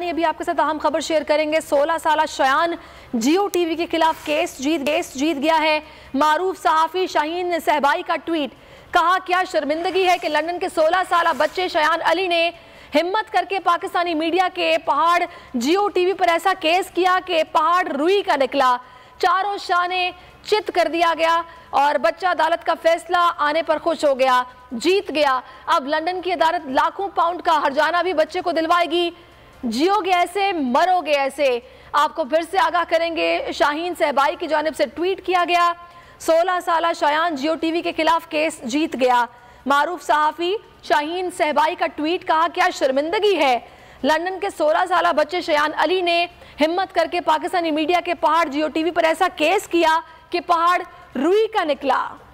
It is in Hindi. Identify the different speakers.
Speaker 1: ने अभी आपके साथ अहम खबर शेयर करेंगे 16 साल शयान जियो टीवी के खिलाफ केस जीत केस जीत गया है मारूफ सहाफ़ी शाहीन सहबाई का ट्वीट कहा क्या शर्मिंदगी है कि लंदन के 16 साल बच्चे शयान अली ने हिम्मत करके पाकिस्तानी मीडिया के पहाड़ जियो टीवी पर ऐसा केस किया कि पहाड़ रुई का निकला चारों शाह ने चित कर दिया गया और बच्चा अदालत का फैसला आने पर खुश हो गया जीत गया अब लंदन की अदालत लाखों पाउंड का हर भी बच्चे को दिलवाएगी जियोगे ऐसे मरोगे ऐसे आपको फिर से आगाह करेंगे शाहीन सहबाई की जानब से ट्वीट किया गया 16 साल शायान जियो टीवी के खिलाफ केस जीत गया मारूफ सहाफ़ी शाहीन सहबाई का ट्वीट कहा क्या शर्मिंदगी है लंदन के 16 साल बच्चे शयान अली ने हिम्मत करके पाकिस्तानी मीडिया के पहाड़ जियो टीवी पर ऐसा केस किया कि पहाड़ रुई का निकला